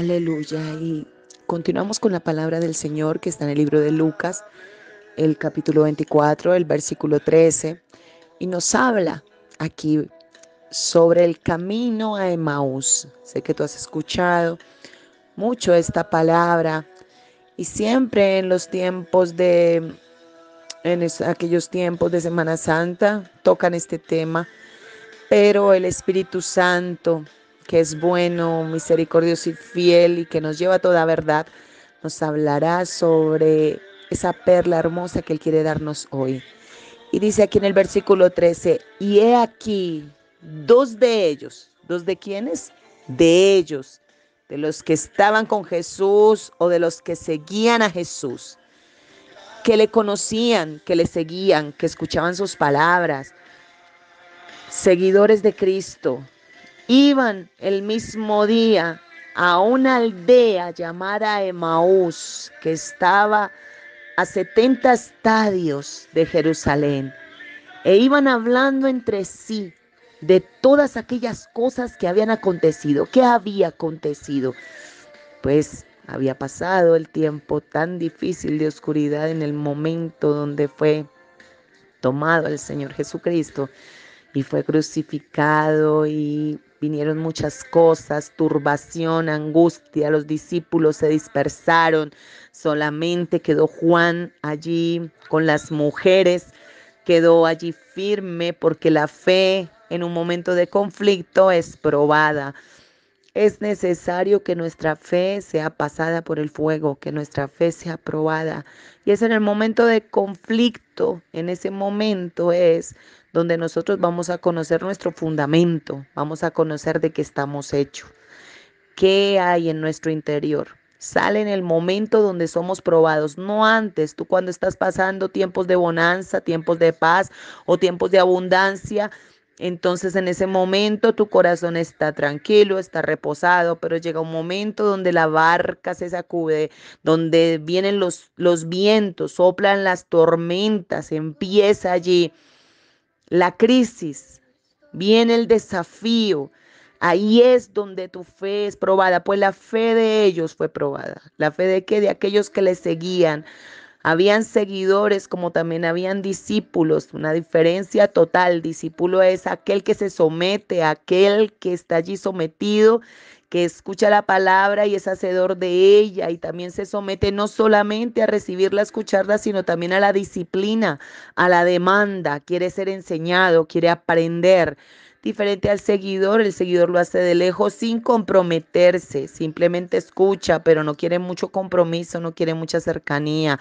Aleluya. Y continuamos con la palabra del Señor que está en el libro de Lucas, el capítulo 24, el versículo 13, y nos habla aquí sobre el camino a Emaús. Sé que tú has escuchado mucho esta palabra y siempre en los tiempos de en aquellos tiempos de Semana Santa tocan este tema, pero el Espíritu Santo que es bueno, misericordioso y fiel y que nos lleva a toda verdad, nos hablará sobre esa perla hermosa que Él quiere darnos hoy. Y dice aquí en el versículo 13, y he aquí dos de ellos, dos de quienes, de ellos, de los que estaban con Jesús o de los que seguían a Jesús, que le conocían, que le seguían, que escuchaban sus palabras, seguidores de Cristo, Iban el mismo día a una aldea llamada Emaús, que estaba a 70 estadios de Jerusalén, e iban hablando entre sí de todas aquellas cosas que habían acontecido. ¿Qué había acontecido? Pues había pasado el tiempo tan difícil de oscuridad en el momento donde fue tomado el Señor Jesucristo y fue crucificado y Vinieron muchas cosas, turbación, angustia, los discípulos se dispersaron, solamente quedó Juan allí con las mujeres, quedó allí firme porque la fe en un momento de conflicto es probada. Es necesario que nuestra fe sea pasada por el fuego, que nuestra fe sea probada. Y es en el momento de conflicto, en ese momento es donde nosotros vamos a conocer nuestro fundamento, vamos a conocer de qué estamos hechos, qué hay en nuestro interior. Sale en el momento donde somos probados, no antes. Tú cuando estás pasando tiempos de bonanza, tiempos de paz o tiempos de abundancia, entonces en ese momento tu corazón está tranquilo, está reposado, pero llega un momento donde la barca se sacude, donde vienen los, los vientos, soplan las tormentas, empieza allí la crisis, viene el desafío. Ahí es donde tu fe es probada, pues la fe de ellos fue probada. La fe de qué de aquellos que le seguían, habían seguidores como también habían discípulos, una diferencia total. Discípulo es aquel que se somete, aquel que está allí sometido, que escucha la palabra y es hacedor de ella y también se somete no solamente a recibirla, a escucharla, sino también a la disciplina, a la demanda. Quiere ser enseñado, quiere aprender diferente al seguidor. El seguidor lo hace de lejos sin comprometerse, simplemente escucha, pero no quiere mucho compromiso, no quiere mucha cercanía,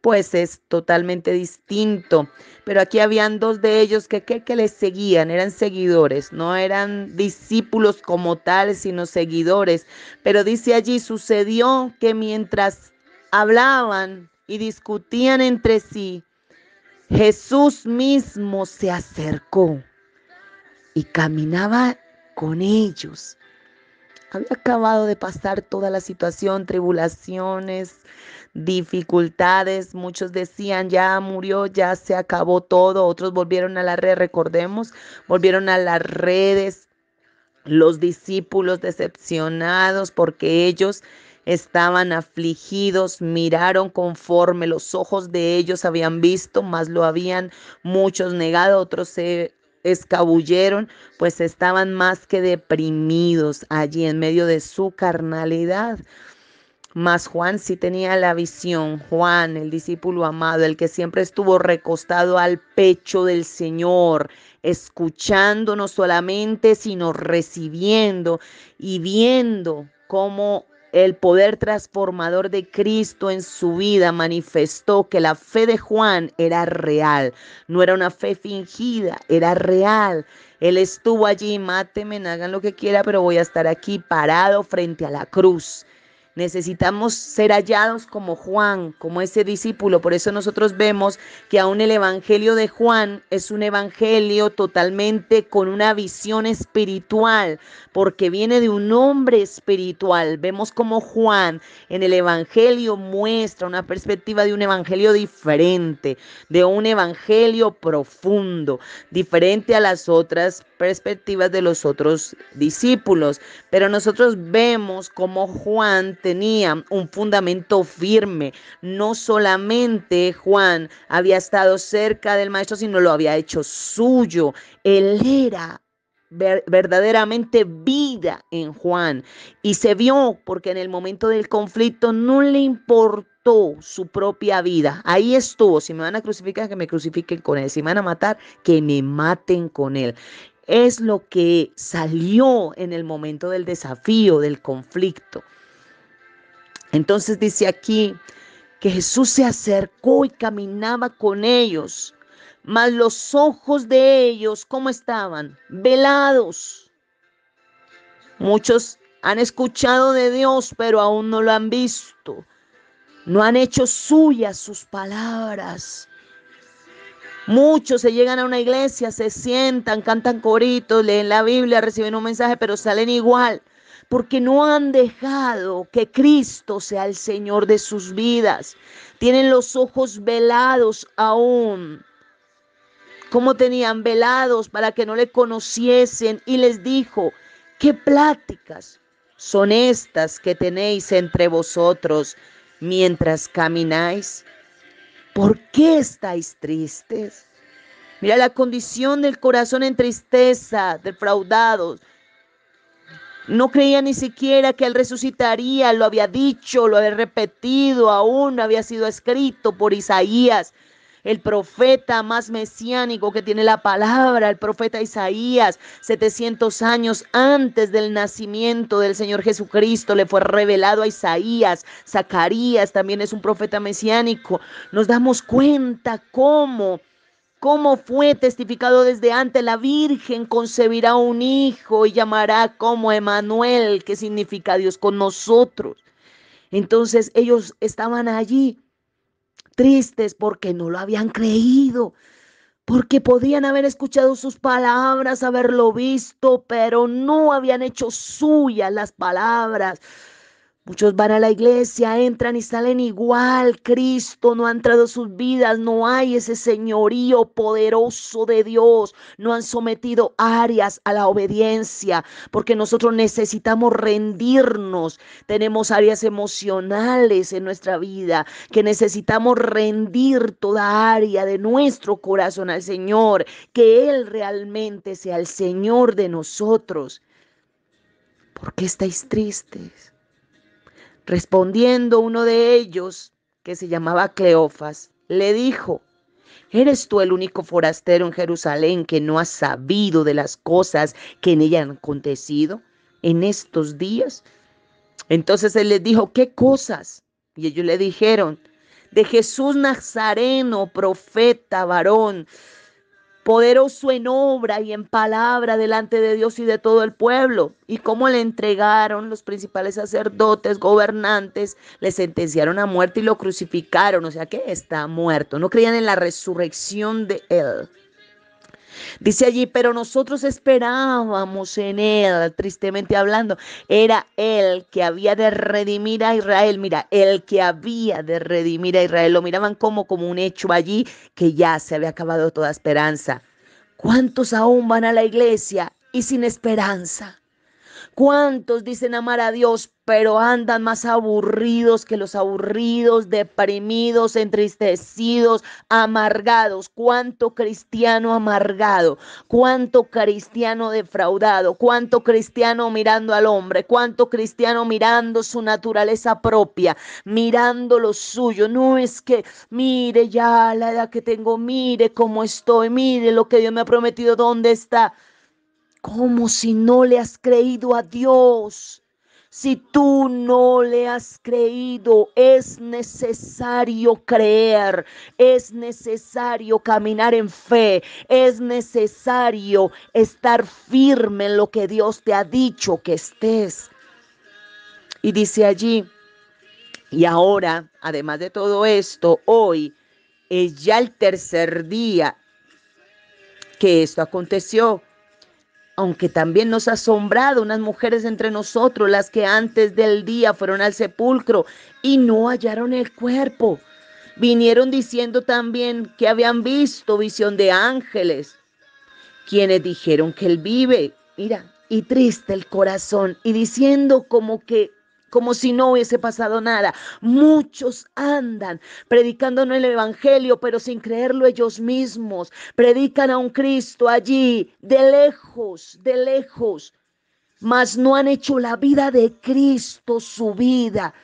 pues es totalmente distinto. Pero aquí habían dos de ellos que, que, les seguían, eran seguidores, no eran discípulos como tales, sino seguidores. Pero dice allí, sucedió que mientras hablaban y discutían entre sí, Jesús mismo se acercó y caminaba con ellos. Había acabado de pasar toda la situación, tribulaciones, dificultades. Muchos decían, ya murió, ya se acabó todo. Otros volvieron a la red, recordemos, volvieron a las redes. Los discípulos decepcionados porque ellos estaban afligidos, miraron conforme los ojos de ellos habían visto, más lo habían muchos negado, otros se escabulleron, pues estaban más que deprimidos allí en medio de su carnalidad. Mas Juan sí tenía la visión, Juan, el discípulo amado, el que siempre estuvo recostado al pecho del Señor, escuchando no solamente, sino recibiendo y viendo cómo el poder transformador de Cristo en su vida manifestó que la fe de Juan era real, no era una fe fingida, era real. Él estuvo allí, mátenme, hagan lo que quiera, pero voy a estar aquí parado frente a la cruz. Necesitamos ser hallados como Juan, como ese discípulo. Por eso nosotros vemos que aún el Evangelio de Juan es un Evangelio totalmente con una visión espiritual, porque viene de un hombre espiritual. Vemos como Juan en el Evangelio muestra una perspectiva de un Evangelio diferente, de un Evangelio profundo, diferente a las otras perspectivas de los otros discípulos, pero nosotros vemos cómo Juan tenía un fundamento firme. No solamente Juan había estado cerca del maestro, sino lo había hecho suyo. Él era verdaderamente vida en Juan. Y se vio porque en el momento del conflicto no le importó su propia vida. Ahí estuvo. Si me van a crucificar, que me crucifiquen con él. Si me van a matar, que me maten con él es lo que salió en el momento del desafío, del conflicto. Entonces dice aquí que Jesús se acercó y caminaba con ellos, mas los ojos de ellos, ¿cómo estaban? Velados. Muchos han escuchado de Dios, pero aún no lo han visto. No han hecho suyas sus palabras. Muchos se llegan a una iglesia, se sientan, cantan coritos, leen la Biblia, reciben un mensaje, pero salen igual, porque no han dejado que Cristo sea el Señor de sus vidas. Tienen los ojos velados aún como tenían velados para que no le conociesen y les dijo, ¿qué pláticas son estas que tenéis entre vosotros mientras camináis? ¿Por qué estáis tristes? Mira la condición del corazón en tristeza, defraudados. No creía ni siquiera que Él resucitaría, lo había dicho, lo había repetido, aún había sido escrito por Isaías el profeta más mesiánico que tiene la palabra, el profeta Isaías, 700 años antes del nacimiento del Señor Jesucristo, le fue revelado a Isaías, Zacarías también es un profeta mesiánico. Nos damos cuenta cómo fue testificado desde antes, la Virgen concebirá un hijo y llamará como Emanuel, que significa Dios con nosotros. Entonces ellos estaban allí tristes porque no lo habían creído, porque podían haber escuchado sus palabras, haberlo visto, pero no habían hecho suyas las palabras. Muchos van a la iglesia, entran y salen igual. Cristo no ha entrado a sus vidas, no hay ese señorío poderoso de Dios. No han sometido áreas a la obediencia, porque nosotros necesitamos rendirnos. Tenemos áreas emocionales en nuestra vida que necesitamos rendir toda área de nuestro corazón al Señor, que Él realmente sea el Señor de nosotros. ¿Por qué estáis tristes? Respondiendo uno de ellos, que se llamaba Cleofas, le dijo, ¿Eres tú el único forastero en Jerusalén que no ha sabido de las cosas que en ella han acontecido en estos días? Entonces él les dijo, ¿qué cosas? Y ellos le dijeron, de Jesús Nazareno, profeta, varón, poderoso en obra y en palabra delante de Dios y de todo el pueblo. Y cómo le entregaron los principales sacerdotes, gobernantes, le sentenciaron a muerte y lo crucificaron, o sea que está muerto. No creían en la resurrección de él. Dice allí, pero nosotros esperábamos en Él, tristemente hablando, era Él que había de redimir a Israel. Mira, el que había de redimir a Israel. Lo miraban como, como un hecho allí que ya se había acabado toda esperanza. ¿Cuántos aún van a la iglesia y sin esperanza? ¿Cuántos dicen amar a Dios, pero andan más aburridos que los aburridos, deprimidos, entristecidos, amargados? ¿Cuánto cristiano amargado? ¿Cuánto cristiano defraudado? ¿Cuánto cristiano mirando al hombre? ¿Cuánto cristiano mirando su naturaleza propia, mirando lo suyo? No es que mire ya la edad que tengo, mire cómo estoy, mire lo que Dios me ha prometido, ¿dónde está? como si no le has creído a Dios? Si tú no le has creído, es necesario creer, es necesario caminar en fe, es necesario estar firme en lo que Dios te ha dicho que estés. Y dice allí, y ahora, además de todo esto, hoy es ya el tercer día que esto aconteció aunque también nos ha asombrado unas mujeres entre nosotros, las que antes del día fueron al sepulcro y no hallaron el cuerpo. Vinieron diciendo también que habían visto visión de ángeles, quienes dijeron que él vive, mira, y triste el corazón, y diciendo como que como si no hubiese pasado nada. Muchos andan predicando el Evangelio, pero sin creerlo ellos mismos. Predican a un Cristo allí, de lejos, de lejos, mas no han hecho la vida de Cristo su vida.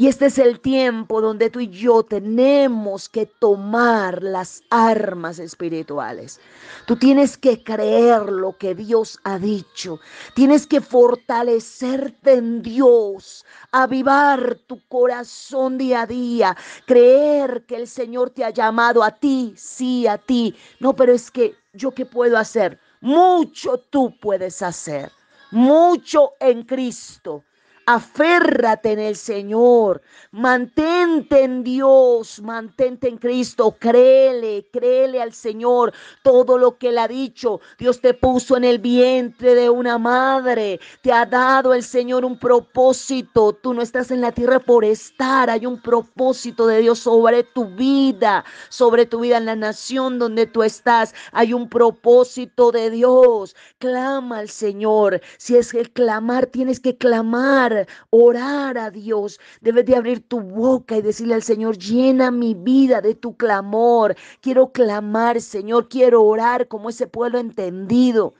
Y este es el tiempo donde tú y yo tenemos que tomar las armas espirituales. Tú tienes que creer lo que Dios ha dicho. Tienes que fortalecerte en Dios, avivar tu corazón día a día, creer que el Señor te ha llamado a ti, sí, a ti. No, pero es que yo qué puedo hacer. Mucho tú puedes hacer. Mucho en Cristo Aférrate en el Señor, mantente en Dios, mantente en Cristo, créele, créele al Señor todo lo que Él ha dicho. Dios te puso en el vientre de una madre, te ha dado el Señor un propósito. Tú no estás en la tierra por estar, hay un propósito de Dios sobre tu vida, sobre tu vida en la nación donde tú estás. Hay un propósito de Dios. Clama al Señor. Si es que clamar, tienes que clamar orar, a Dios. Debes de abrir tu boca y decirle al Señor, llena mi vida de tu clamor. Quiero clamar, Señor, quiero orar como ese pueblo entendido,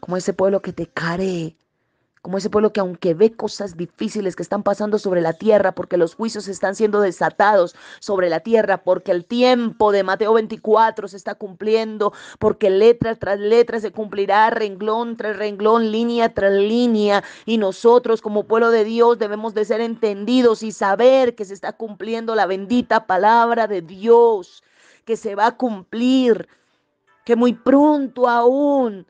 como ese pueblo que te caree como ese pueblo que aunque ve cosas difíciles que están pasando sobre la tierra, porque los juicios están siendo desatados sobre la tierra, porque el tiempo de Mateo 24 se está cumpliendo, porque letra tras letra se cumplirá, renglón tras renglón, línea tras línea, y nosotros como pueblo de Dios debemos de ser entendidos y saber que se está cumpliendo la bendita palabra de Dios, que se va a cumplir, que muy pronto aún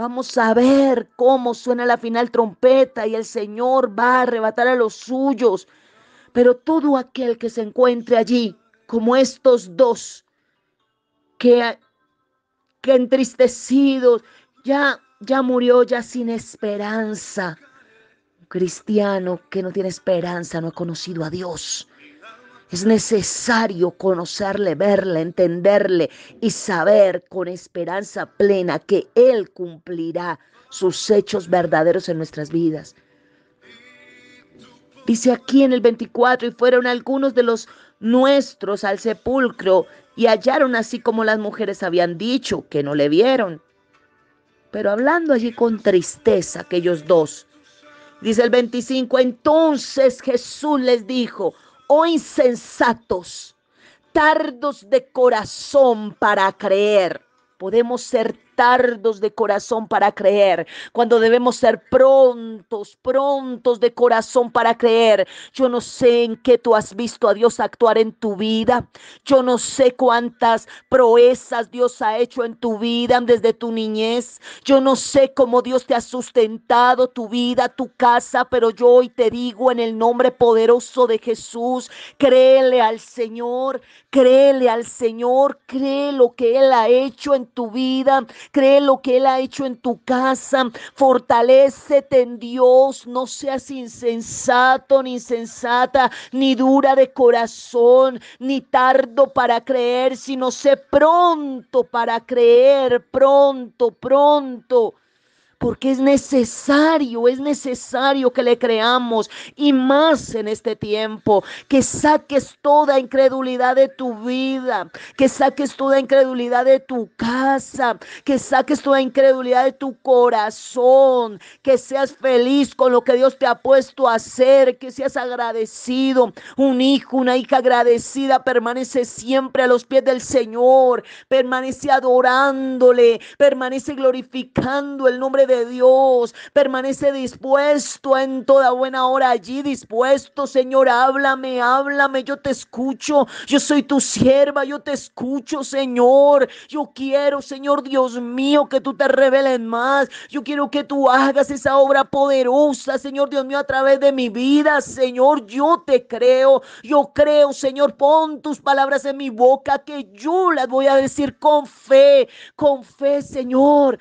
Vamos a ver cómo suena la final trompeta y el Señor va a arrebatar a los suyos. Pero todo aquel que se encuentre allí, como estos dos, que, que entristecidos, ya, ya murió, ya sin esperanza. Un cristiano que no tiene esperanza no ha conocido a Dios. Es necesario conocerle, verle, entenderle y saber con esperanza plena que Él cumplirá sus hechos verdaderos en nuestras vidas. Dice aquí en el 24, y fueron algunos de los nuestros al sepulcro y hallaron así como las mujeres habían dicho, que no le vieron. Pero hablando allí con tristeza aquellos dos, dice el 25, entonces Jesús les dijo, oh insensatos, tardos de corazón para creer. Podemos ser tardos de corazón para creer, cuando debemos ser prontos, prontos de corazón para creer. Yo no sé en qué tú has visto a Dios actuar en tu vida. Yo no sé cuántas proezas Dios ha hecho en tu vida desde tu niñez. Yo no sé cómo Dios te ha sustentado tu vida, tu casa, pero yo hoy te digo en el nombre poderoso de Jesús, créele al Señor, créele al Señor, cree lo que Él ha hecho en tu vida, cree lo que Él ha hecho en tu casa, fortalecete en Dios, no seas insensato ni insensata, ni dura de corazón, ni tardo para creer, sino sé pronto para creer, pronto, pronto porque es necesario, es necesario que le creamos y más en este tiempo, que saques toda incredulidad de tu vida, que saques toda incredulidad de tu casa, que saques toda incredulidad de tu corazón, que seas feliz con lo que Dios te ha puesto a hacer, que seas agradecido, un hijo, una hija agradecida, permanece siempre a los pies del Señor, permanece adorándole, permanece glorificando el nombre de Dios. Permanece dispuesto en toda buena hora allí, dispuesto, Señor. Háblame, háblame, yo te escucho. Yo soy tu sierva, yo te escucho, Señor. Yo quiero, Señor Dios mío, que tú te reveles más. Yo quiero que tú hagas esa obra poderosa, Señor Dios mío, a través de mi vida, Señor. Yo te creo, yo creo, Señor. Pon tus palabras en mi boca que yo las voy a decir con fe, con fe, Señor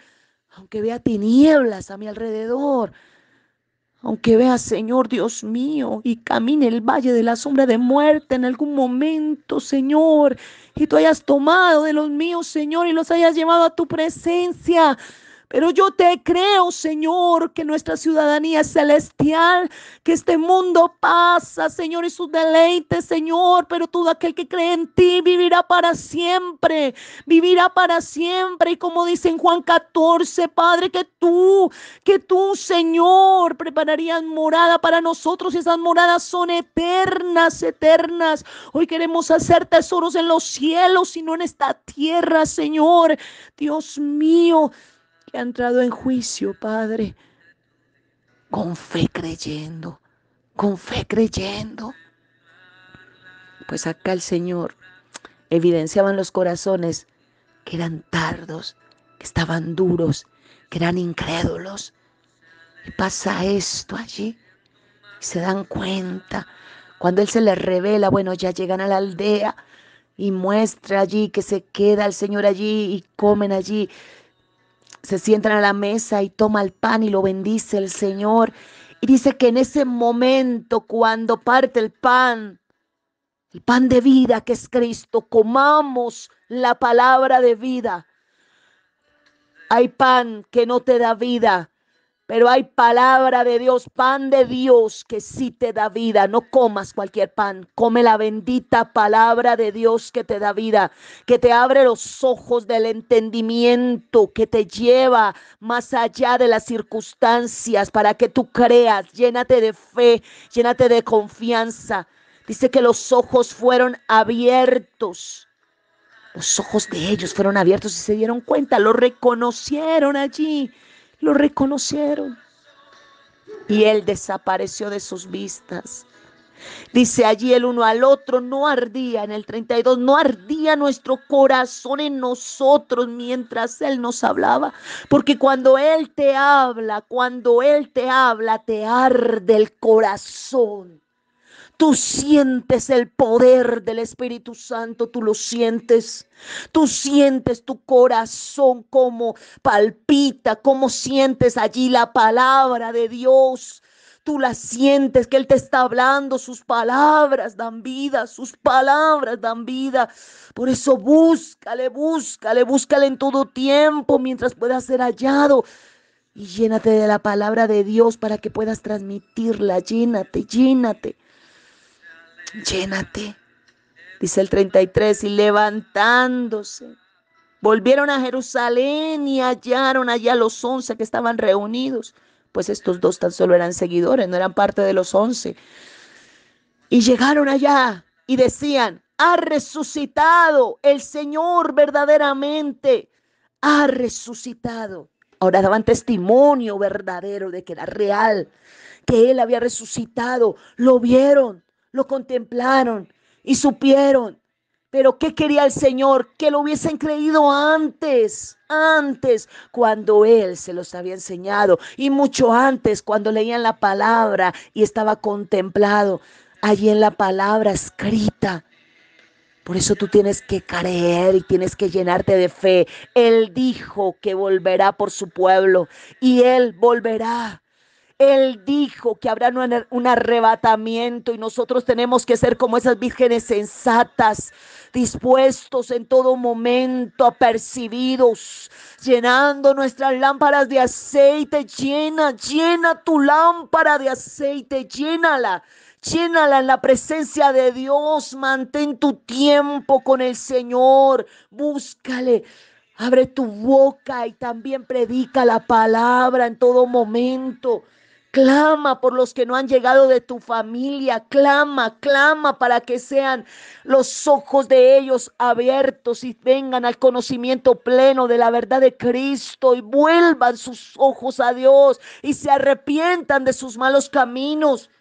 aunque vea tinieblas a mi alrededor, aunque vea, Señor Dios mío, y camine el valle de la sombra de muerte en algún momento, Señor, y tú hayas tomado de los míos, Señor, y los hayas llevado a tu presencia. Pero yo te creo, Señor, que nuestra ciudadanía es celestial, que este mundo pasa, Señor, y sus deleites, Señor, pero todo aquel que cree en ti vivirá para siempre, vivirá para siempre. Y como dice en Juan 14, Padre, que tú, que tú, Señor, prepararías morada para nosotros y esas moradas son eternas, eternas. Hoy queremos hacer tesoros en los cielos y no en esta tierra, Señor. Dios mío ha entrado en juicio, Padre, con fe creyendo, con fe creyendo. Pues acá el Señor evidenciaban los corazones que eran tardos, que estaban duros, que eran incrédulos. Y pasa esto allí. Y se dan cuenta. Cuando Él se les revela, bueno, ya llegan a la aldea y muestra allí que se queda el Señor allí y comen allí se sientan a la mesa y toma el pan y lo bendice el Señor. Y dice que en ese momento, cuando parte el pan, el pan de vida que es Cristo, comamos la palabra de vida. Hay pan que no te da vida, pero hay palabra de Dios, pan de Dios que sí te da vida. No comas cualquier pan, come la bendita palabra de Dios que te da vida, que te abre los ojos del entendimiento, que te lleva más allá de las circunstancias para que tú creas. Llénate de fe, llénate de confianza. Dice que los ojos fueron abiertos. Los ojos de ellos fueron abiertos y se dieron cuenta, lo reconocieron allí lo reconocieron. Y él desapareció de sus vistas. Dice allí el uno al otro, no ardía en el 32, no ardía nuestro corazón en nosotros mientras Él nos hablaba, porque cuando Él te habla, cuando Él te habla, te arde el corazón. Tú sientes el poder del Espíritu Santo, tú lo sientes. Tú sientes tu corazón como palpita, como sientes allí la palabra de Dios. Tú la sientes que Él te está hablando, sus palabras dan vida, sus palabras dan vida. Por eso búscale, búscale, búscale en todo tiempo mientras puedas ser hallado. Y llénate de la palabra de Dios para que puedas transmitirla, llénate, llénate llénate. Dice el 33, y levantándose, volvieron a Jerusalén y hallaron allá los once que estaban reunidos, pues estos dos tan solo eran seguidores, no eran parte de los once. Y llegaron allá y decían, ha resucitado el Señor verdaderamente, ha resucitado. Ahora daban testimonio verdadero de que era real, que Él había resucitado. Lo vieron, lo contemplaron y supieron. Pero ¿qué quería el Señor? Que lo hubiesen creído antes, antes, cuando Él se los había enseñado y mucho antes, cuando leían la palabra y estaba contemplado allí en la palabra escrita. Por eso tú tienes que creer y tienes que llenarte de fe. Él dijo que volverá por su pueblo y Él volverá. Él dijo que habrá un arrebatamiento y nosotros tenemos que ser como esas vírgenes sensatas, dispuestos en todo momento, apercibidos, llenando nuestras lámparas de aceite. Llena, llena tu lámpara de aceite, llénala. Llénala en la presencia de Dios, mantén tu tiempo con el Señor, búscale, abre tu boca y también predica la palabra en todo momento. Clama por los que no han llegado de tu familia. Clama, clama para que sean los ojos de ellos abiertos y vengan al conocimiento pleno de la verdad de Cristo y vuelvan sus ojos a Dios y se arrepientan de sus malos caminos.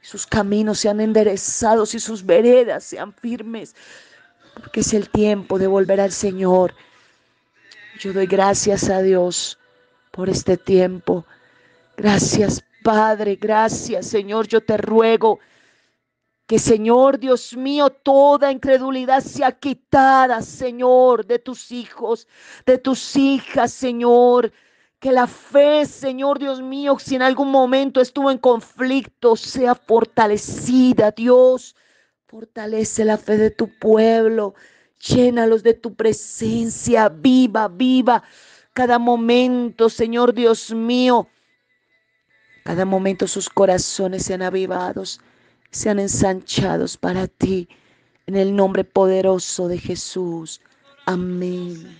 Sus caminos sean enderezados y sus veredas sean firmes, porque es el tiempo de volver al Señor. Yo doy gracias a Dios por este tiempo. Gracias, Padre, gracias, Señor, yo te ruego. Que Señor Dios mío, toda incredulidad sea quitada, Señor, de tus hijos, de tus hijas, Señor. Que la fe, Señor Dios mío, si en algún momento estuvo en conflicto, sea fortalecida, Dios. Fortalece la fe de tu pueblo. Llénalos de tu presencia viva, viva. Cada momento, Señor Dios mío. Cada momento sus corazones sean avivados, sean ensanchados para ti, en el nombre poderoso de Jesús. Amén.